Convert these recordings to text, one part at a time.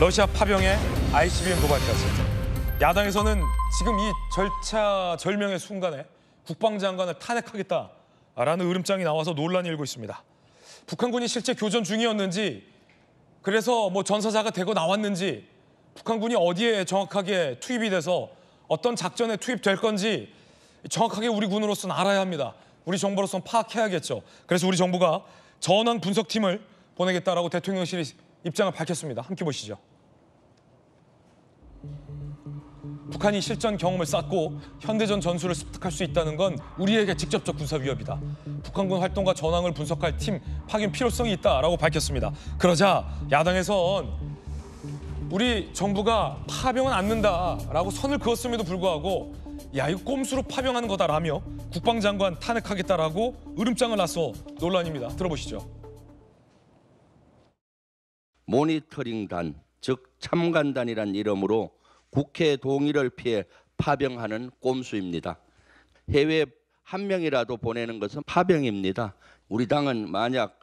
러시아 파병에 ICBM 도발까지. 야당에서는 지금 이 절차절명의 순간에 국방장관을 탄핵하겠다라는 으름장이 나와서 논란이 일고 있습니다. 북한군이 실제 교전 중이었는지 그래서 뭐 전사자가 되고 나왔는지 북한군이 어디에 정확하게 투입이 돼서 어떤 작전에 투입될 건지 정확하게 우리 군으로서는 알아야 합니다. 우리 정부로서는 파악해야겠죠. 그래서 우리 정부가 전황 분석팀을 보내겠다라고 대통령실이 입장을 밝혔습니다. 함께 보시죠. 북한이 실전 경험을 쌓고 현대전 전술을 습득할 수 있다는 건 우리에게 직접적 군사 위협이다. 북한군 활동과 전황을 분석할 팀 파견 필요성이 있다라고 밝혔습니다. 그러자 야당에선 우리 정부가 파병은 안는다라고 선을 그었음에도 불구하고 야 이거 꼼수로 파병하는 거다라며 국방장관 탄핵하겠다라고 으름장을 놨어 논란입니다. 들어보시죠. 모니터링단, 즉 참관단이란 이름으로 국회 동의를 피해 파병하는 꼼수입니다. 해외 한 명이라도 보내는 것은 파병입니다. 우리 당은 만약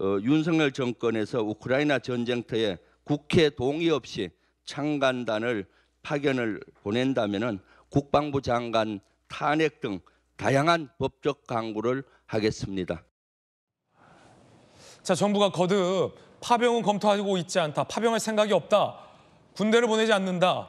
어, 윤석열 정권에서 우크라이나 전쟁터에 국회 동의 없이 참관단을 파견을 보낸다면은 국방부 장관 탄핵 등 다양한 법적 강구를 하겠습니다. 자, 정부가 거듭 파병은 검토하고 있지 않다. 파병할 생각이 없다. 군대를 보내지 않는다.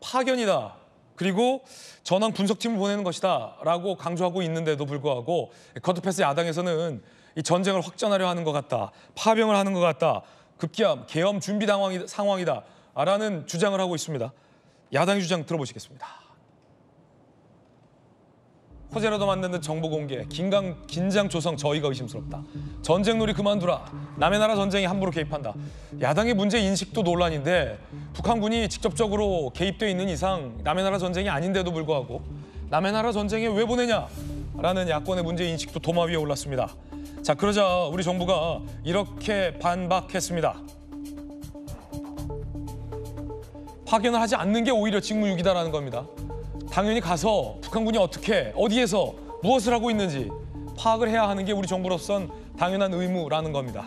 파견이다. 그리고 전황 분석팀을 보내는 것이다. 라고 강조하고 있는데도 불구하고 커트패스 야당에서는 이 전쟁을 확전하려 하는 것 같다. 파병을 하는 것 같다. 급기야 계엄 준비 상황이다. 라는 주장을 하고 있습니다. 야당의 주장 들어보시겠습니다. 호재라도만드는 정보 공개, 긴강, 긴장 조성 저희가 의심스럽다. 전쟁 놀이 그만두라. 남의 나라 전쟁에 함부로 개입한다. 야당의 문제 인식도 논란인데 북한군이 직접적으로 개입돼 있는 이상 남의 나라 전쟁이 아닌데도 불구하고 남의 나라 전쟁에 왜 보내냐라는 야권의 문제 인식도 도마 위에 올랐습니다. 자 그러자 우리 정부가 이렇게 반박했습니다. 파견을 하지 않는 게 오히려 직무유기다라는 겁니다. 당연히 가서 북한군이 어떻게 어디에서 무엇을 하고 있는지 파악을 해야 하는 게 우리 정부로선 당연한 의무라는 겁니다.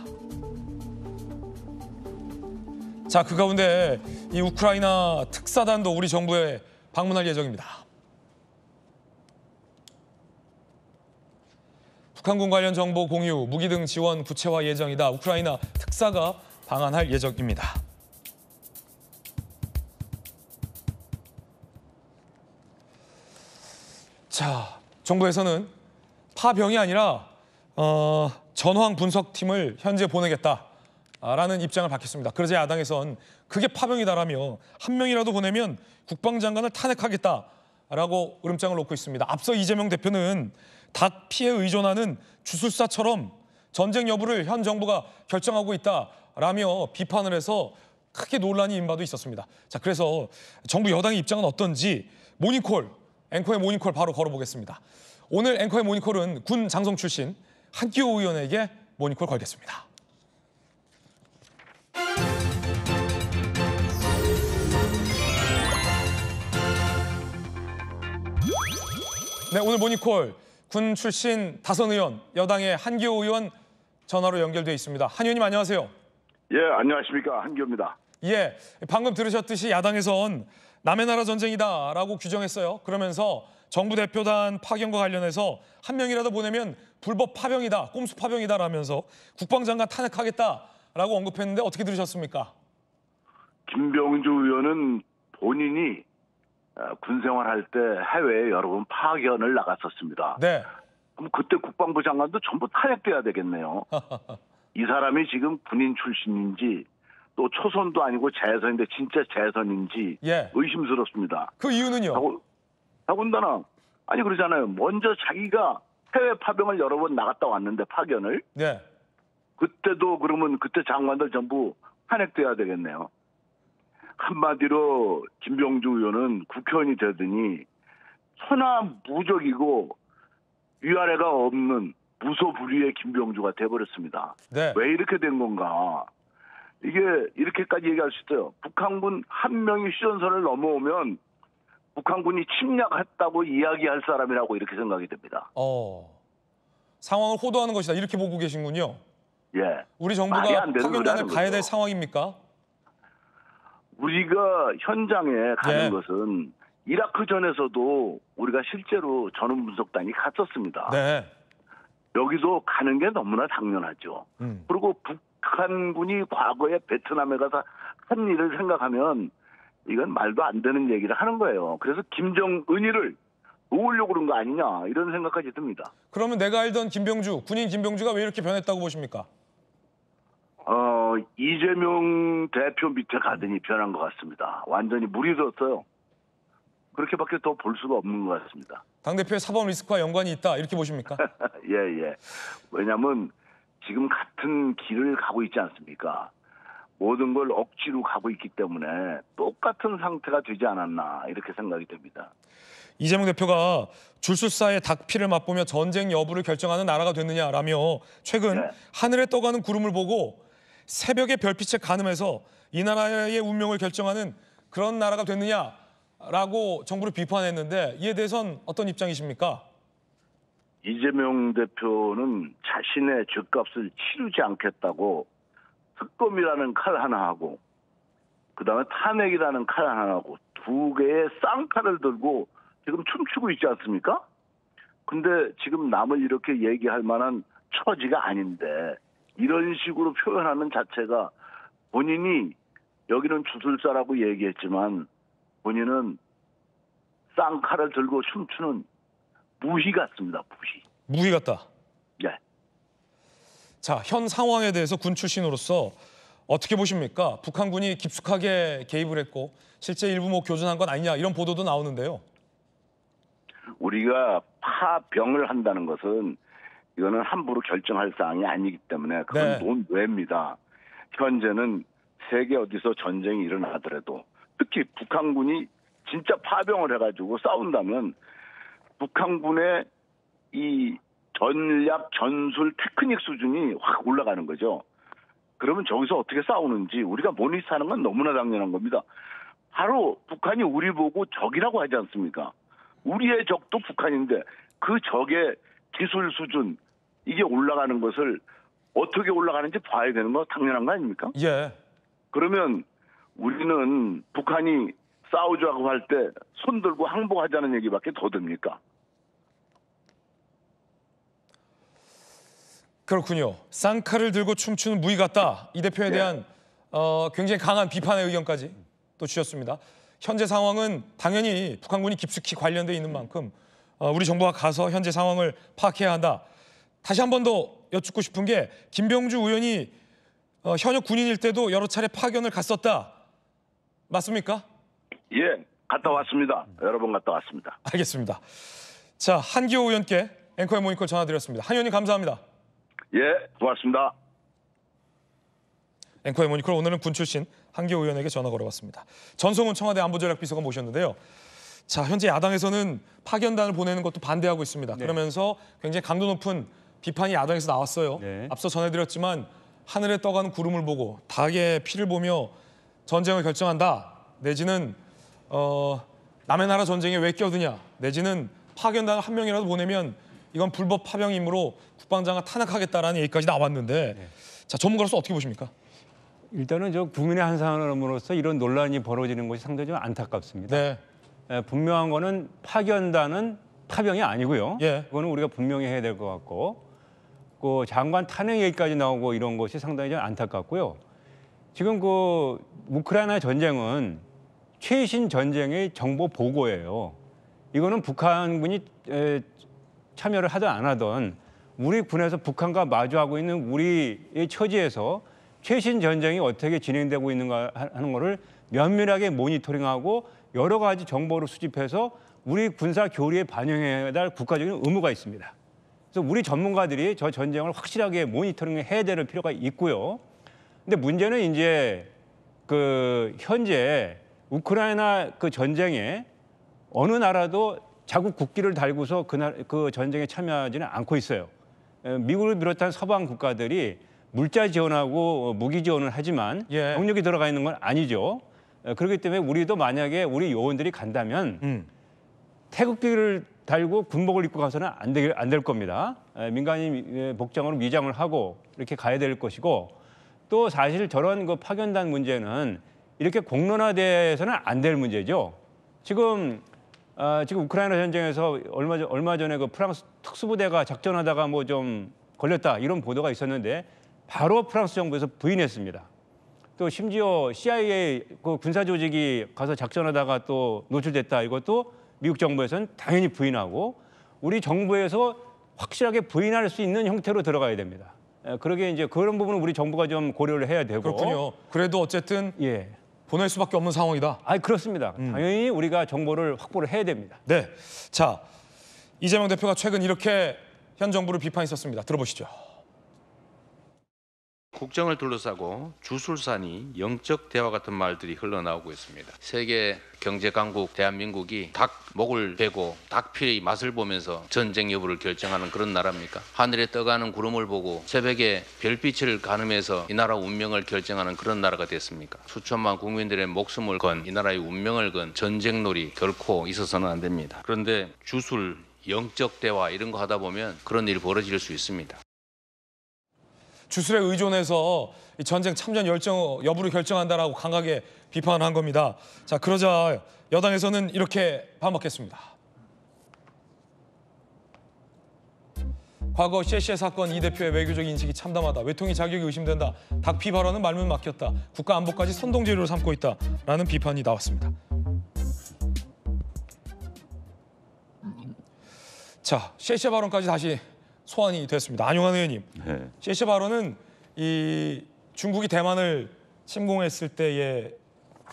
자, 그 가운데 이 우크라이나 특사단도 우리 정부에 방문할 예정입니다. 북한군 관련 정보 공유, 무기 등 지원 구체화 예정이다. 우크라이나 특사가 방한할 예정입니다. 자, 정부에서는 파병이 아니라 어, 전황 분석팀을 현재 보내겠다라는 입장을 밝혔습니다. 그러자 야당에선 그게 파병이다라며 한 명이라도 보내면 국방장관을 탄핵하겠다라고 으름장을 놓고 있습니다. 앞서 이재명 대표는 닭 피해 의존하는 주술사처럼 전쟁 여부를 현 정부가 결정하고 있다라며 비판을 해서 크게 논란이 임바도 있었습니다. 자, 그래서 정부 여당의 입장은 어떤지 모닝콜 앵커의 모닝콜 바로 걸어보겠습니다. 오늘 앵커의 모닝콜은 군 장성 출신 한기호 의원에게 모닝콜 걸겠습니다. 네, 오늘 모닝콜 군 출신 다선 의원, 여당의 한기호 의원 전화로 연결돼 있습니다. 한 의원님 안녕하세요. 예, 안녕하십니까. 한기호입니다. 예, 방금 들으셨듯이 야당에선 남의 나라 전쟁이다라고 규정했어요. 그러면서 정부 대표단 파견과 관련해서 한 명이라도 보내면 불법 파병이다, 꼼수 파병이다라면서 국방장관 탄핵하겠다라고 언급했는데 어떻게 들으셨습니까? 김병주 의원은 본인이 아, 군 생활할 때 해외에 여러 번 파견을 나갔었습니다. 네. 그럼 그때 국방부 장관도 전부 탄핵돼야 되겠네요. 이 사람이 지금 군인 출신인지 또 초선도 아니고 재선인데 진짜 재선인지 예. 의심스럽습니다. 그 이유는요? 하고, 군다나 아니 그러잖아요. 먼저 자기가 해외 파병을 여러 번 나갔다 왔는데 파견을 예. 그때도 그러면 그때 장관들 전부 탄핵돼야 되겠네요. 한마디로 김병주 의원은 국회의원이 되더니 천하무적이고 위아래가 없는 무소불위의 김병주가 돼버렸습니다. 네. 왜 이렇게 된 건가? 이게 이렇게까지 얘기할 수 있어요. 북한군 한 명이 휴전선을 넘어오면 북한군이 침략했다고 이야기할 사람이라고 이렇게 생각이 됩니다. 어, 상황을 호도하는 것이다 이렇게 보고 계신군요. 예. 우리 정부가 파견단을 가야 될 상황입니까? 우리가 현장에 가는 예. 것은 이라크 전에서도 우리가 실제로 전원 분석단이 갔었습니다. 네. 여기도 가는 게 너무나 당연하죠. 음. 그리고 북 북한군이 과거에 베트남에 가서 한 일을 생각하면 이건 말도 안 되는 얘기를 하는 거예요. 그래서 김정은이를 놓으려고 그런 거 아니냐 이런 생각까지 듭니다. 그러면 내가 알던 김병주, 군인 김병주가 왜 이렇게 변했다고 보십니까? 어, 이재명 대표 밑에 가더니 변한 것 같습니다. 완전히 물이 들었어요. 그렇게밖에 더 볼 수가 없는 것 같습니다. 당대표의 사법 리스크와 연관이 있다 이렇게 보십니까? 예, 예. 왜냐하면 지금 같은 길을 가고 있지 않습니까? 모든 걸 억지로 가고 있기 때문에 똑같은 상태가 되지 않았나 이렇게 생각이 됩니다. 이재명 대표가 줄술사의 닭피를 맛보며 전쟁 여부를 결정하는 나라가 됐느냐라며 최근 네. 하늘에 떠가는 구름을 보고 새벽에 별빛에 가늠해서 이 나라의 운명을 결정하는 그런 나라가 됐느냐라고 정부를 비판했는데 이에 대해선 어떤 입장이십니까? 이재명 대표는 자신의 죄값을 치르지 않겠다고 특검이라는 칼 하나하고 그다음에 탄핵이라는 칼 하나하고 두 개의 쌍칼을 들고 지금 춤추고 있지 않습니까? 근데 지금 남을 이렇게 얘기할 만한 처지가 아닌데 이런 식으로 표현하는 자체가 본인이 여기는 주술사라고 얘기했지만 본인은 쌍칼을 들고 춤추는 무희 같습니다. 무희 무기 같다. 네. 자, 현 상황에 대해서 군 출신으로서 어떻게 보십니까? 북한군이 깊숙하게 개입을 했고 실제 일부 뭐 교전한 건 아니냐 이런 보도도 나오는데요. 우리가 파병을 한다는 것은 이거는 함부로 결정할 사항이 아니기 때문에 그건 네. 논외입니다. 현재는 세계 어디서 전쟁이 일어나더라도 특히 북한군이 진짜 파병을 해가지고 싸운다면 북한군의 이 전략, 전술, 테크닉 수준이 확 올라가는 거죠. 그러면 저기서 어떻게 싸우는지 우리가 모니터하는 건 너무나 당연한 겁니다. 바로 북한이 우리 보고 적이라고 하지 않습니까? 우리의 적도 북한인데 그 적의 기술 수준 이게 올라가는 것을 어떻게 올라가는지 봐야 되는 거 당연한 거 아닙니까? 예. 그러면 우리는 북한이 싸우자고 할 때 손들고 항복하자는 얘기밖에 더 됩니까? 그렇군요. 쌍칼을 들고 춤추는 무이 같다. 이 대표에 네. 대한 어, 굉장히 강한 비판의 의견까지 또 주셨습니다. 현재 상황은 당연히 북한군이 깊숙이 관련돼 있는 만큼 어, 우리 정부가 가서 현재 상황을 파악해야 한다. 다시 한 번 더 여쭙고 싶은 게 김병주 의원이 어, 현역 군인일 때도 여러 차례 파견을 갔었다. 맞습니까? 예, 갔다 왔습니다. 여러 번 갔다 왔습니다. 알겠습니다. 자, 한기호 의원께 앵커의 모니콜 전화드렸습니다. 한 의원님 감사합니다. 예, 고맙습니다. 앵커의 모니콜 오늘은 군 출신 한기호 의원에게 전화 걸어봤습니다. 전성훈 청와대 안보전략 비서관 모셨는데요. 자, 현재 야당에서는 파견단을 보내는 것도 반대하고 있습니다. 네. 그러면서 굉장히 강도 높은 비판이 야당에서 나왔어요. 네. 앞서 전해드렸지만 하늘에 떠가는 구름을 보고 닭의 피를 보며 전쟁을 결정한다. 내지는 어, 남의 나라 전쟁에 왜 끼어드냐. 내지는 파견단 한 명이라도 보내면 이건 불법 파병이므로 국방장관 탄핵하겠다라는 얘기까지 나왔는데 네. 자 전문가로서 어떻게 보십니까? 일단은 저 국민의 한 사람으로서 이런 논란이 벌어지는 것이 상당히 좀 안타깝습니다. 네. 예, 분명한 거는 파견단은 파병이 아니고요. 예. 그거는 우리가 분명히 해야 될 것 같고 그 장관 탄핵 얘기까지 나오고 이런 것이 상당히 좀 안타깝고요. 지금 그 우크라이나 전쟁은 최신 전쟁의 정보 보고예요. 이거는 북한군이 참여를 하든 안 하든 우리 군에서 북한과 마주하고 있는 우리의 처지에서 최신 전쟁이 어떻게 진행되고 있는가 하는 것을 면밀하게 모니터링하고 여러 가지 정보를 수집해서 우리 군사 교류에 반영해야 할 국가적인 의무가 있습니다. 그래서 우리 전문가들이 저 전쟁을 확실하게 모니터링해야 될 필요가 있고요. 근데 문제는 이제 그 현재 우크라이나 그 전쟁에 어느 나라도 자국 국기를 달고서 그날 그 전쟁에 참여하지는 않고 있어요. 미국을 비롯한 서방 국가들이 물자 지원하고 어, 무기 지원을 하지만 예. 병력이 들어가 있는 건 아니죠. 그렇기 때문에 우리도 만약에 우리 요원들이 간다면 음. 태극기를 달고 군복을 입고 가서는 안될안될 겁니다. 민간인 복장으로 위장을 하고 이렇게 가야 될 것이고 또 사실 저런 그 파견단 문제는 이렇게 공론화돼서는 안 될 문제죠. 지금 아, 지금 우크라이나 전쟁에서 얼마, 전, 얼마 전에 그 프랑스 특수부대가 작전하다가 뭐 좀 걸렸다 이런 보도가 있었는데 바로 프랑스 정부에서 부인했습니다. 또 심지어 CIA 그 군사 조직이 가서 작전하다가 또 노출됐다 이것도 미국 정부에서는 당연히 부인하고 우리 정부에서 확실하게 부인할 수 있는 형태로 들어가야 됩니다. 예, 그러게 이제 그런 부분은 우리 정부가 좀 고려를 해야 되고 그렇군요. 그래도 어쨌든 예. 보낼 수밖에 없는 상황이다. 아, 그렇습니다. 음. 당연히 우리가 정보를 확보를 해야 됩니다. 네. 자, 이재명 대표가 최근 이렇게 현 정부를 비판했었습니다. 들어보시죠. 국정을 둘러싸고 주술산이 영적 대화 같은 말들이 흘러나오고 있습니다. 세계 경제 강국 대한민국이 닭 목을 베고 닭피의 맛을 보면서 전쟁 여부를 결정하는 그런 나라입니까? 하늘에 떠가는 구름을 보고 새벽에 별빛을 가늠해서 이 나라 운명을 결정하는 그런 나라가 됐습니까? 수천만 국민들의 목숨을 건 이 나라의 운명을 건 전쟁놀이 결코 있어서는 안 됩니다. 그런데 주술 영적 대화 이런 거 하다 보면 그런 일이 벌어질 수 있습니다. 주술에 의존해서 이 전쟁 참전 열정 여부를 결정한다라고 강하게 비판한 겁니다. 자 그러자 여당에서는 이렇게 반박했습니다. 과거 CCA 사건 이 대표의 외교적 인식이 참담하다. 외통이 자격이 의심된다. 닭피 발언은 말문 막혔다. 국가 안보까지 선동재료로 삼고 있다라는 비판이 나왔습니다. 자, 셰셰 발언까지 다시 소환이 됐습니다. 안용환 의원님, 네. CC 발언은 이 중국이 대만을 침공했을 때의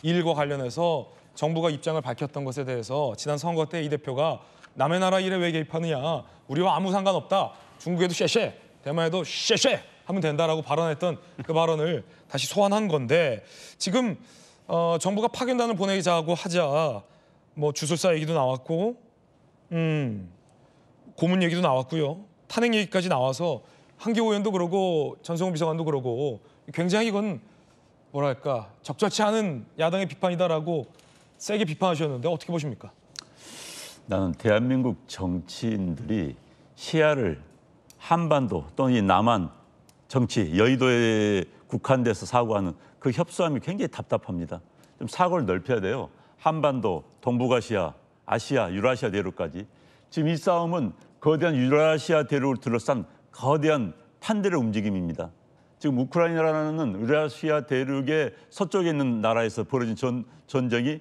일과 관련해서 정부가 입장을 밝혔던 것에 대해서 지난 선거 때 이 대표가 남의 나라 일에 왜 개입하느냐, 우리와 아무 상관없다, 중국에도 쉐쉐, 대만에도 쉐쉐 하면 된다라고 발언했던 그 발언을 다시 소환한 건데 지금 어, 정부가 파견단을 보내자고 하자 뭐 주술사 얘기도 나왔고 음, 고문 얘기도 나왔고요. 탄핵 얘기까지 나와서 한기호 의원도 그러고 전성훈 비서관도 그러고 굉장히 이건 뭐랄까 적절치 않은 야당의 비판이다라고 세게 비판하셨는데 어떻게 보십니까? 나는 대한민국 정치인들이 시야를 한반도 또는 이 남한 정치 여의도에 국한돼서 사고하는 그 협소함이 굉장히 답답합니다. 좀 사고를 넓혀야 돼요. 한반도, 동북아시아, 아시아, 유라시아 대륙까지 지금 이 싸움은 거대한 유라시아 대륙을 둘러싼 거대한 판대를 움직임입니다. 지금 우크라이나라는 유라시아 대륙의 서쪽에 있는 나라에서 벌어진 전, 전쟁이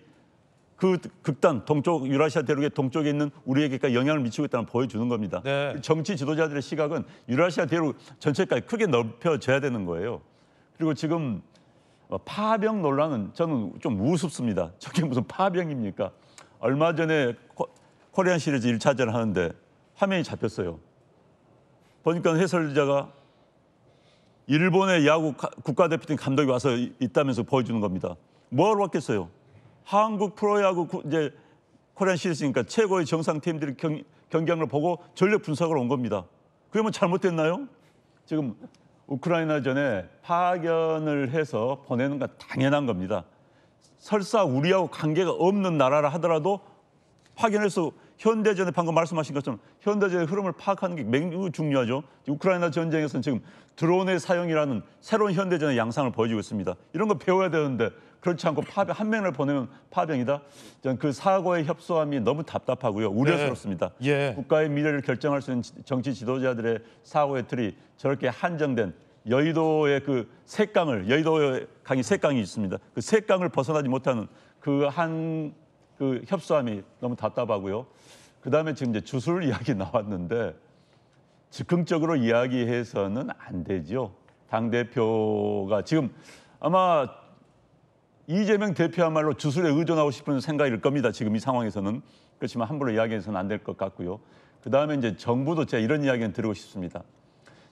그 극단 동쪽 유라시아 대륙의 동쪽에 있는 우리에게까지 영향을 미치고 있다는 보여주는 겁니다. 네. 정치 지도자들의 시각은 유라시아 대륙 전체까지 크게 넓혀져야 되는 거예요. 그리고 지금 파병 논란은 저는 좀 우습습니다. 저게 무슨 파병입니까? 얼마 전에 코리안 시리즈 1차전 하는데 화면이 잡혔어요. 보니까 해설자가 일본의 야구 국가대표팀 감독이 와서 있다면서 보여주는 겁니다. 뭐하러 왔겠어요? 한국 프로야구 이제 코리안 시리즈니까 최고의 정상팀들이 경, 경기를 보고 전력 분석을 온 겁니다. 그게 뭐 잘못됐나요? 지금 우크라이나 전에 파견을 해서 보내는 건 당연한 겁니다. 설사 우리하고 관계가 없는 나라라 하더라도 파견해서 현대전에 방금 말씀하신 것처럼 현대전의 흐름을 파악하는 게 매우 중요하죠. 우크라이나 전쟁에서는 지금 드론의 사용이라는 새로운 현대전의 양상을 보여주고 있습니다. 이런 거 배워야 되는데 그렇지 않고 파병 한 명을 보내면 파병이다. 저는 그 사고의 협소함이 너무 답답하고요. 우려스럽습니다. 네. 예. 국가의 미래를 결정할 수 있는 정치 지도자들의 사고의 틀이 저렇게 한정된 여의도의 그색강을 여의도의 강이 색강이 있습니다. 그색강을 벗어나지 못하는 그 한그 그 협소함이 너무 답답하고요. 그다음에 지금 이제 주술 이야기 나왔는데 즉흥적으로 이야기해서는 안 되죠. 당 대표가 지금 아마 이재명 대표야말로 주술에 의존하고 싶은 생각일 겁니다. 지금 이 상황에서는 그렇지만 함부로 이야기해서는 안 될 것 같고요. 그 다음에 이제 정부도 제가 이런 이야기는 드리고 싶습니다.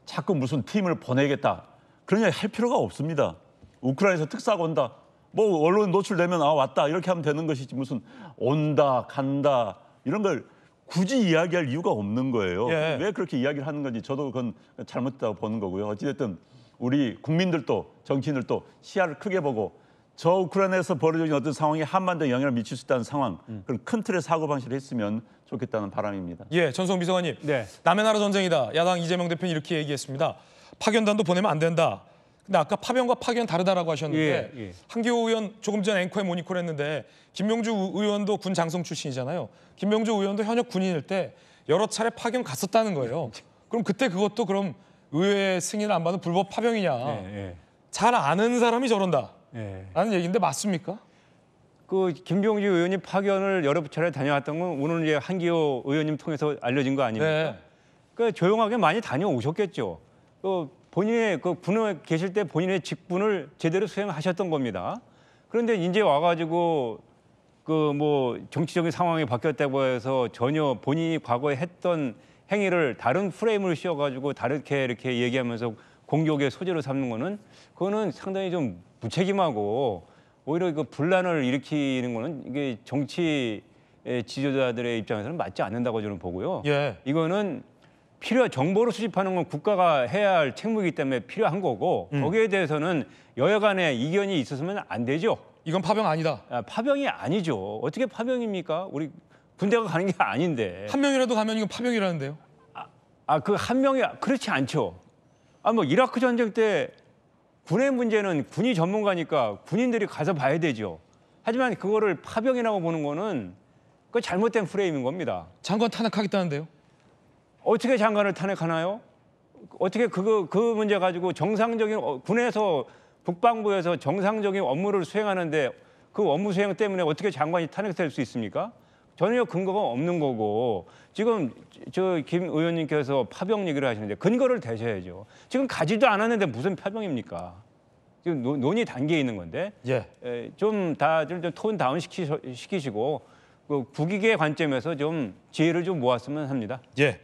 자꾸 무슨 팀을 보내겠다. 그러냐 할 필요가 없습니다. 우크라이나에서 특사가 온다. 뭐 언론 노출되면 아 왔다 이렇게 하면 되는 것이지 무슨 온다 간다 이런 걸 굳이 이야기할 이유가 없는 거예요. 예. 왜 그렇게 이야기를 하는 건지 저도 그건 잘못됐다고 보는 거고요. 어찌됐든 우리 국민들도 정치인들도 시야를 크게 보고 저 우크라이나에서 벌어진 어떤 상황이 한반도에 영향을 미칠 수 있다는 상황 음. 그런 큰 틀의 사고 방식을 했으면 좋겠다는 바람입니다. 예, 전송 비서관님. 네. 남의 나라 전쟁이다. 야당 이재명 대표는 이렇게 얘기했습니다. 파견단도 보내면 안 된다. 근데 아까 파병과 파견 다르다라고 하셨는데 예, 예. 한기호 의원 조금 전 앵커에 모니콜 했는데 김명주 의원도 군 장성 출신이잖아요. 김명주 의원도 현역 군인일 때 여러 차례 파견 갔었다는 거예요. 그럼 그때 그것도 그럼 의회 승인을 안 받은 불법 파병이냐. 예, 예. 잘 아는 사람이 저런다. 예. 라는 얘기인데 맞습니까? 그 김병주 의원이 파견을 여러 차례 다녀왔던 건 오늘 이제 한기호 의원님 통해서 알려진 거 아닙니까? 네. 그니까 조용하게 많이 다녀오셨겠죠. 그 본인의 그 군에 계실 때 본인의 직분을 제대로 수행하셨던 겁니다. 그런데 이제 와가지고 그 뭐 정치적인 상황이 바뀌었다고 해서 전혀 본인이 과거에 했던 행위를 다른 프레임을 씌워가지고 다르게 이렇게 얘기하면서 공격의 소재로 삼는 거는 그거는 상당히 좀 무책임하고 오히려 그 분란을 일으키는 거는 이게 정치 지도자들의 입장에서는 맞지 않는다고 저는 보고요. 예. 이거는 필요 정보를 수집하는 건 국가가 해야 할 책무이기 때문에 필요한 거고 음. 거기에 대해서는 여야 간에 이견이 있었으면 안 되죠. 이건 파병 아니다. 아, 파병이 아니죠. 어떻게 파병입니까? 우리 군대가 가는 게 아닌데. 한 명이라도 가면 이건 파병이라는데요. 아, 아그 한 명이 그렇지 않죠. 아 뭐 이라크 전쟁 때 군의 문제는 군이 전문가니까 군인들이 가서 봐야 되죠. 하지만 그거를 파병이라고 보는 거는 그 잘못된 프레임인 겁니다. 장관 탄핵하겠다는데요. 어떻게 장관을 탄핵하나요? 어떻게 그거 그 문제 가지고 정상적인 어, 군에서 국방부에서 정상적인 업무를 수행하는데 그 업무 수행 때문에 어떻게 장관이 탄핵될 수 있습니까? 전혀 근거가 없는 거고 지금 저 김 의원님께서 파병 얘기를 하시는데 근거를 대셔야죠. 지금 가지도 않았는데 무슨 파병입니까? 지금 논, 의 단계에 있는 건데 예. 좀 다들 좀 톤 다운 시키시고 그 국익의 관점에서 좀 지혜를 좀 모았으면 합니다. 예.